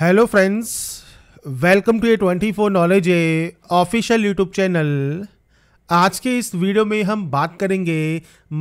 hello friends welcome to a twenty four knowledge a official YouTube channel आज के इस video में हम बात करेंगे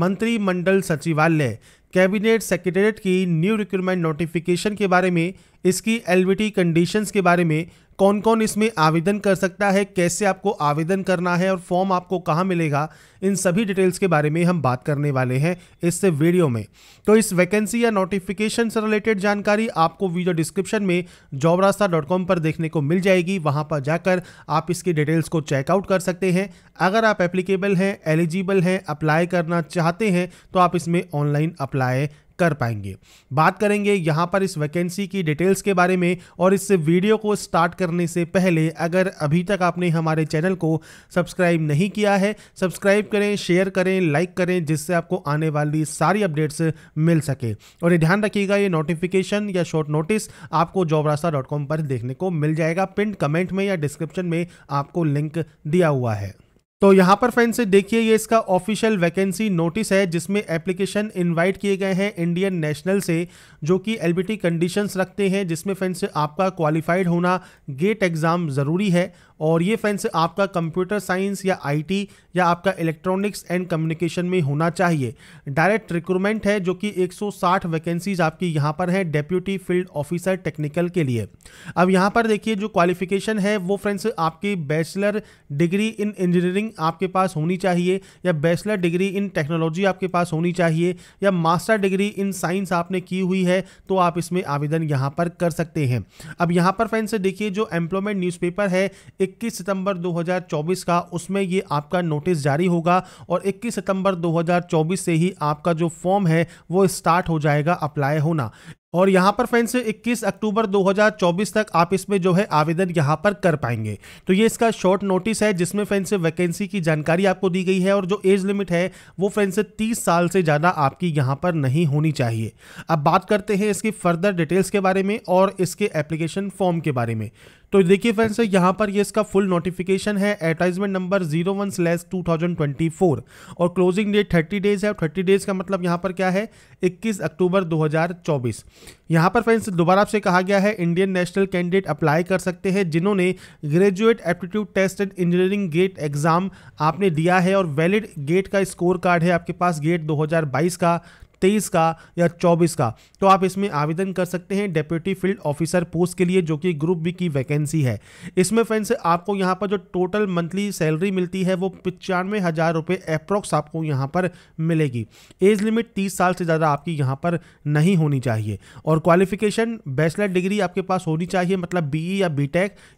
मंत्रिमंडल सचिवालय कैबिनेट सेक्रेटरीट की न्यू रिक्रूटमेंट नोटिफिकेशन के बारे में इसकी एलबीटी कंडीशंस के बारे में कौन कौन इसमें आवेदन कर सकता है कैसे आपको आवेदन करना है और फॉर्म आपको कहाँ मिलेगा इन सभी डिटेल्स के बारे में हम बात करने वाले हैं इस वीडियो में तो इस वैकेंसी या नोटिफिकेशन से रिलेटेड जानकारी आपको वीडियो डिस्क्रिप्शन में जॉब डॉट कॉम पर देखने को मिल जाएगी वहाँ पर जाकर आप इसकी डिटेल्स को चेकआउट कर सकते हैं अगर आप एप्लीकेबल हैं एलिजिबल हैं अप्लाई करना चाहते हैं तो आप इसमें ऑनलाइन अप्लाई कर पाएंगे बात करेंगे यहाँ पर इस वैकेंसी की डिटेल्स के बारे में और इस वीडियो को स्टार्ट करने से पहले अगर अभी तक आपने हमारे चैनल को सब्सक्राइब नहीं किया है सब्सक्राइब करें शेयर करें लाइक करें जिससे आपको आने वाली सारी अपडेट्स मिल सके और ये ध्यान रखिएगा ये नोटिफिकेशन या शॉर्ट नोटिस आपको जॉबरास्ता पर देखने को मिल जाएगा पिंड कमेंट में या डिस्क्रिप्शन में आपको लिंक दिया हुआ है तो यहाँ पर फ्रेंड्स देखिए ये इसका ऑफिशियल वैकेंसी नोटिस है जिसमें एप्लीकेशन इनवाइट किए गए हैं इंडियन नेशनल से जो कि एलबीटी कंडीशंस रखते हैं जिसमें फ्रेंड्स आपका क्वालिफाइड होना गेट एग्ज़ाम ज़रूरी है और ये फ्रेंड्स आपका कंप्यूटर साइंस या आईटी या आपका इलेक्ट्रॉनिक्स एंड कम्युनिकेशन में होना चाहिए डायरेक्ट रिक्रूटमेंट है जो कि 160 वैकेंसीज आपकी यहाँ पर है डेप्यूटी फील्ड ऑफिसर टेक्निकल के लिए अब यहाँ पर देखिए जो क्वालिफिकेशन है वो फ्रेंड्स आपकी bachelor degree in engineering engineering आपके पास होनी चाहिए या बैचलर डिग्री इन टेक्नोलॉजी आपके पास होनी चाहिए या मास्टर डिग्री इन साइंस आपने की हुई है तो आप इसमें आवेदन यहाँ पर कर सकते हैं अब यहाँ पर फ्रेंड्स देखिए जो एम्प्लॉयमेंट न्यूज़पेपर है 21 सितंबर 2024 का उसमें ये आपका नोटिस जारी होगा और 21 सितंबर 2024 से ही आपका जो फॉर्म है वो स्टार्ट हो जाएगा अप्लाई होना और यहाँ पर फ्रेंड्स 21 अक्टूबर 2024 तक आप इसमें जो है आवेदन यहाँ पर कर पाएंगे तो ये इसका शॉर्ट नोटिस है जिसमें फ्रेंड्स वैकेंसी की जानकारी आपको दी गई है और जो एज लिमिट है वो फ्रेंड्स 30 साल से ज़्यादा आपकी यहाँ पर नहीं होनी चाहिए अब बात करते हैं इसकी फर्दर डिटेल्स के बारे में और इसके एप्लीकेशन फॉर्म के बारे में तो देखिए फ्रेंड्स यहाँ पर ये इसका फुल नोटिफिकेशन है advertisement number zero one slash two thousand twenty four और क्लोजिंग डेट थर्टी डेज है और थर्टी डेज का मतलब यहाँ पर क्या है इक्कीस अक्टूबर दो हजार चौबीस यहाँ पर फ्रेंड्स दोबारा आपसे कहा गया है इंडियन नेशनल कैंडिडेट अप्लाई कर सकते हैं जिन्होंने graduate aptitude test and engineering GATE exam आपने दिया है और वैलिड गेट का स्कोर कार्ड है आपके पास गेट बाईस का तेईस का या चौबीस का तो आप इसमें आवेदन कर सकते हैं डेप्यूटी फील्ड ऑफिसर पोस्ट के लिए जो कि ग्रुप बी की वैकेंसी है इसमें फ्रेंड्स आपको यहाँ पर जो टोटल मंथली सैलरी मिलती है वो पचानवे हज़ार रुपये अप्रॉक्स आपको यहाँ पर मिलेगी एज लिमिट तीस साल से ज़्यादा आपकी यहाँ पर नहीं होनी चाहिए और क्वालिफिकेशन बैचलर डिग्री आपके पास होनी चाहिए मतलब बी या बी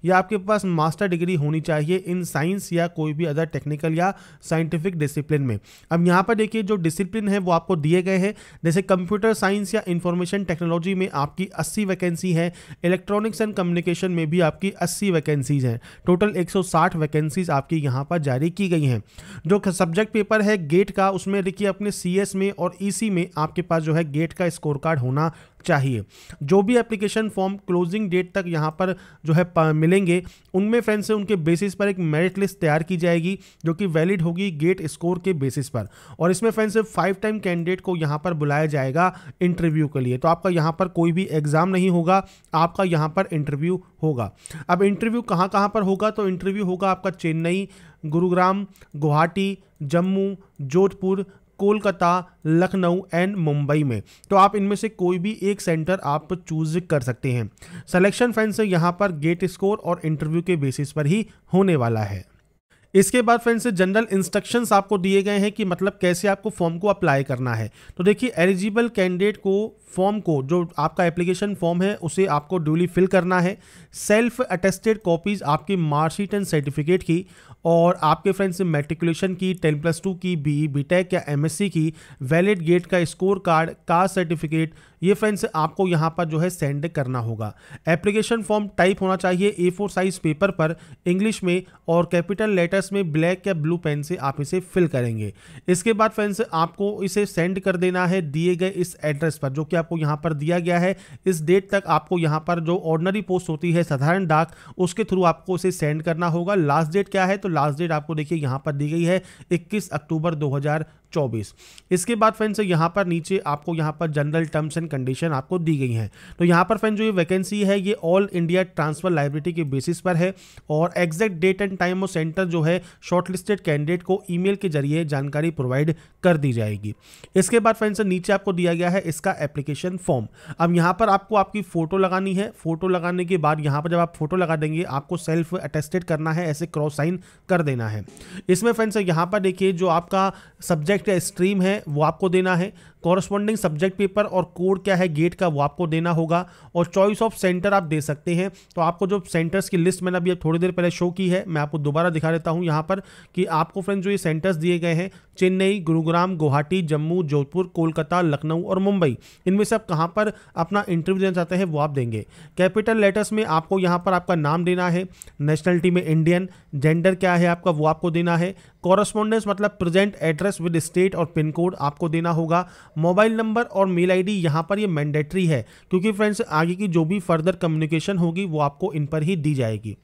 या आपके पास मास्टर डिग्री होनी चाहिए इन साइंस या कोई भी अदर टेक्निकल या साइंटिफिक डिसिप्लिन में अब यहाँ पर देखिए जो डिसिप्लिन है वो आपको दिए गए हैं है जैसे कंप्यूटर साइंस या इंफॉर्मेशन टेक्नोलॉजी में आपकी अस्सी वैकेंसी है इलेक्ट्रॉनिक्स एंड कम्युनिकेशन में भी आपकी अस्सी वैकेंसीज हैं टोटल एक वैकेंसीज आपकी यहाँ पर जारी की गई हैं जो सब्जेक्ट पेपर है गेट का उसमें देखिए अपने सी में और ई e में आपके पास जो है गेट का स्कोर कार्ड होना चाहिए जो भी एप्लीकेशन फॉर्म क्लोजिंग डेट तक यहाँ पर जो है मिलेंगे उनमें फ्रेंड्स उनके बेसिस पर एक मेरिट लिस्ट तैयार की जाएगी जो कि वैलिड होगी गेट स्कोर के बेसिस पर और इसमें फ्रेंड्स फाइव टाइम कैंडिडेट को यहाँ पर बुलाया जाएगा इंटरव्यू के लिए तो आपका यहाँ पर कोई भी एग्ज़ाम नहीं होगा आपका यहाँ पर इंटरव्यू होगा अब इंटरव्यू कहाँ कहाँ पर होगा तो इंटरव्यू होगा आपका चेन्नई गुरुग्राम गुवाहाटी जम्मू जोधपुर कोलकाता लखनऊ एंड मुंबई में तो आप इनमें से कोई भी एक सेंटर आप चूज कर सकते हैं सिलेक्शन फ्रेंड्स यहाँ पर गेट स्कोर और इंटरव्यू के बेसिस पर ही होने वाला है इसके बाद फ्रेंड्स जनरल इंस्ट्रक्शंस आपको दिए गए हैं कि मतलब कैसे आपको फॉर्म को अप्लाई करना है तो देखिए एलिजिबल कैंडिडेट को फॉर्म को जो आपका एप्लीकेशन फॉर्म है उसे आपको ड्यूली फिल करना है सेल्फ अटेस्टेड कॉपीज़ आपकी मार्कशीट एंड सर्टिफिकेट की और आपके फ्रेंड्स मेट्रिकुलेशन की टेन प्लस टू की बी बी टेक या एम की वैलिड गेट का स्कोर कार्ड कास्ट सर्टिफिकेट ये फ्रेंड्स आपको यहाँ पर जो है सेंड करना होगा एप्लीकेशन फॉर्म टाइप होना चाहिए ए फोर साइज पेपर पर इंग्लिश में और कैपिटल लेटर्स में ब्लैक या ब्लू पेन से आप इसे फिल करेंगे इसके बाद फ्रेंड्स आपको इसे सेंड कर देना है दिए गए इस एड्रेस पर जो कि आपको यहाँ पर दिया गया है इस डेट तक आपको यहाँ पर जो ऑर्डनरी पोस्ट होती है साधारण डाक उसके थ्रू आपको इसे सेंड करना होगा लास्ट डेट क्या है तो लास्ट डेट आपको देखिए यहाँ पर दी गई है इक्कीस अक्टूबर दो चौबीस इसके बाद फ्रेंड्स यहाँ पर नीचे आपको यहाँ पर जनरल टर्म्स एंड कंडीशन आपको दी गई हैं तो यहाँ पर फ्रेंड जो ये वैकेंसी है ये ऑल इंडिया ट्रांसफर लाइब्रेरी के बेसिस पर है और एग्जैक्ट डेट एंड टाइम और सेंटर जो है शॉर्टलिस्टेड कैंडिडेट को ईमेल के जरिए जानकारी प्रोवाइड कर दी जाएगी इसके बाद फ्रेंड्स नीचे आपको दिया गया है इसका एप्लीकेशन फॉर्म अब यहाँ पर आपको आपकी फ़ोटो लगानी है फ़ोटो लगाने के बाद यहाँ पर जब आप फोटो लगा देंगे आपको सेल्फ अटेस्टेड करना है ऐसे क्रॉस साइन कर देना है इसमें फ्रेंड्स यहाँ पर देखिए जो आपका सब्जेक्ट डायरेक्ट या स्ट्रीम है वो आपको देना है कॉरस्पॉन्डिंग सब्जेक्ट पेपर और कोड क्या है गेट का वो आपको देना होगा और चॉइस ऑफ सेंटर आप दे सकते हैं तो आपको जो सेंटर्स की लिस्ट मैंने अभी थोड़ी देर पहले शो की है मैं आपको दोबारा दिखा देता हूँ यहाँ पर कि आपको फ्रेंड जो ये सेंटर्स दिए गए हैं चेन्नई गुरुग्राम गुवाहाटी जम्मू जोधपुर कोलकाता लखनऊ और मुंबई इनमें से आप कहाँ पर अपना इंटरव्यू देना चाहते हैं वो आप देंगे कैपिटल लेटर्स में आपको यहाँ पर आपका नाम देना है नेशनलिटी में इंडियन जेंडर क्या है आपका वो आपको देना है कॉरस्पॉन्डेंस मतलब प्रेजेंट एड्रेस विद स्टेट और पिन कोड आपको देना होगा मोबाइल नंबर और मेल डी यहाँ पर ये मैंडेटरी है क्योंकि फ्रेंड्स आगे की जो भी फर्दर कम्युनिकेशन होगी वो आपको इन पर ही दी जाएगी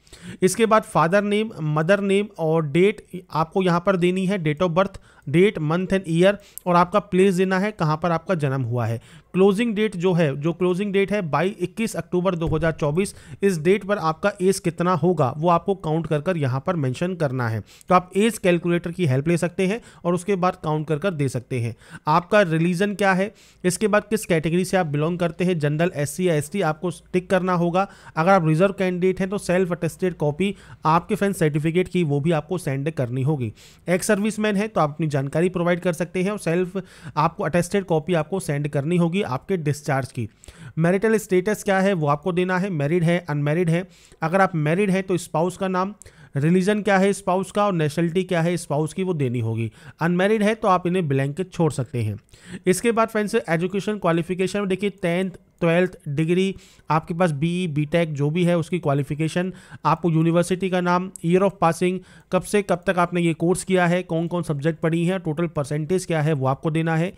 इसके बाद फादर नेम मदर नेम और डेट आपको यहाँ पर देनी है date of birth date month and year और आपका प्लेस देना है कहाँ पर आपका जन्म हुआ है क्लोजिंग डेट जो है जो क्लोजिंग डेट है बाई इक्कीस अक्टूबर 2024 इस डेट पर आपका एज कितना होगा वो आपको काउंट कर कर यहाँ पर मेंशन करना है तो आप एज कैलकुलेटर की हेल्प ले सकते हैं और उसके बाद काउंट कर कर दे सकते हैं आपका रिलीजन क्या है इसके बाद किस कैटेगरी से आप बिलोंग करते हैं जनरल एस या एस आपको टिक करना होगा अगर आप रिजर्व कैंडिडेट हैं तो सेल्फ अटेस्टेड कॉपी आपके फ्रेंड सर्टिफिकेट की वो भी आपको सेंड करनी होगी एक्स मैन है तो आप अपनी जानकारी प्रोवाइड कर सकते हैं और सेल्फ आपको अटेस्टेड कॉपी आपको सेंड करनी होगी आपके डिस्चार्ज की मैरिटल स्टेटस क्या है वो आपको देना है मैरिड है अनमेरिड है अगर आप मैरिड हैं तो स्पाउस का नाम रिलीजन क्या है स्पाउस का और नेशनलिटी क्या है स्पाउस की वो देनी होगी अनमेरिड है तो आप इन्हें ब्लैंक छोड़ सकते हैं इसके बाद फ्रेंड्स एजुकेशन क्वालिफिकेशन में देखिए टेंथ ट्वेल्थ डिग्री आपके पास बी बी टेक जो भी है उसकी क्वालिफिकेशन आपको यूनिवर्सिटी का नाम ईयर ऑफ पासिंग कब से कब तक आपने ये कोर्स किया है कौन कौन सब्जेक्ट पढ़ी है टोटल परसेंटेज क्या है वो आपको देना है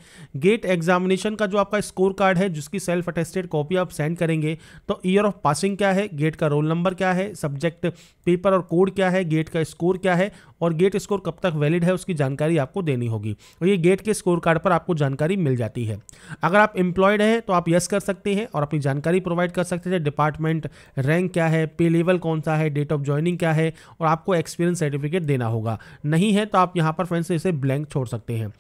गेट एग्जामिनेशन का जो आपका स्कोर कार्ड है जिसकी सेल्फ अटेस्टेड कॉपी आप सेंड करेंगे तो ईयर ऑफ पासिंग क्या है गेट का रोल नंबर क्या है सब्जेक्ट पेपर और कोड क्या क्या है गेट का स्कोर क्या है और गेट स्कोर कब तक वैलिड है उसकी जानकारी आपको देनी होगी और तो ये गेट के स्कोर कार्ड पर आपको जानकारी मिल जाती है अगर आप एम्प्लॉयड हैं तो आप यस कर सकते हैं और अपनी जानकारी प्रोवाइड कर सकते हैं डिपार्टमेंट रैंक क्या है पे लेवल कौन सा है डेट ऑफ ज्वाइनिंग क्या है और आपको एक्सपीरियंस सर्टिफिकेट देना होगा नहीं है तो आप यहाँ पर फ्रेंड्स इसे ब्लैंक छोड़ सकते हैं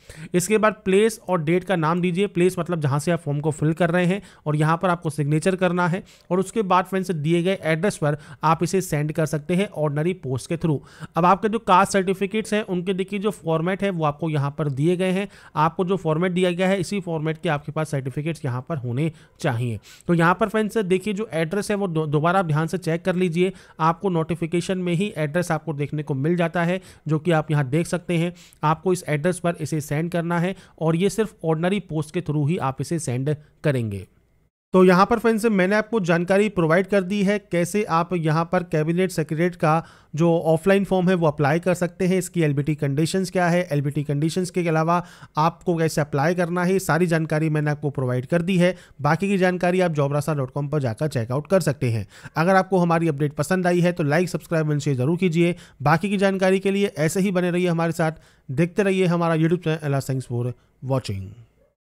इसके बाद प्लेस और डेट का नाम दीजिए प्लेस मतलब जहाँ से आप फॉर्म को फिल कर रहे हैं और यहाँ पर आपको सिग्नेचर करना है और उसके बाद फ्रेंड्स दिए गए एड्रेस पर आप इसे सेंड कर सकते हैं ऑर्डनरी पोस्ट उसके थ्रू अब आपके जो कास्ट सर्टिफिकेट्स हैं उनके देखिए जो फॉर्मेट है वो आपको यहाँ पर दिए गए हैं आपको जो फॉर्मेट दिया गया है इसी फॉर्मेट के आपके पास सर्टिफिकेट्स यहाँ पर होने चाहिए तो यहाँ पर फ्रेंड्स देखिए जो एड्रेस है वो दोबारा आप ध्यान से चेक कर लीजिए आपको नोटिफिकेशन में ही एड्रेस आपको देखने को मिल जाता है जो कि आप यहाँ देख सकते हैं आपको इस एड्रेस पर इसे सेंड करना है और ये सिर्फ ऑर्डनरी पोस्ट के थ्रू ही आप इसे सेंड करेंगे तो यहाँ पर फ्रेंड्स मैंने आपको जानकारी प्रोवाइड कर दी है कैसे आप यहाँ पर कैबिनेट सेक्रेटरी का जो ऑफलाइन फॉर्म है वो अप्लाई कर सकते हैं इसकी एलबीटी कंडीशंस क्या है एलबीटी कंडीशंस के अलावा आपको कैसे अप्लाई करना है सारी जानकारी मैंने आपको प्रोवाइड कर दी है बाकी की जानकारी आप जॉबरासा डॉट कॉम पर जाकर चेकआउट कर सकते हैं अगर आपको हमारी अपडेट पसंद आई है तो लाइक सब्सक्राइब एंड शेयर जरूर कीजिए बाकी की जानकारी के लिए ऐसे ही बने रहिए हमारे साथ देखते रहिए हमारा YouTube channel thanks for watching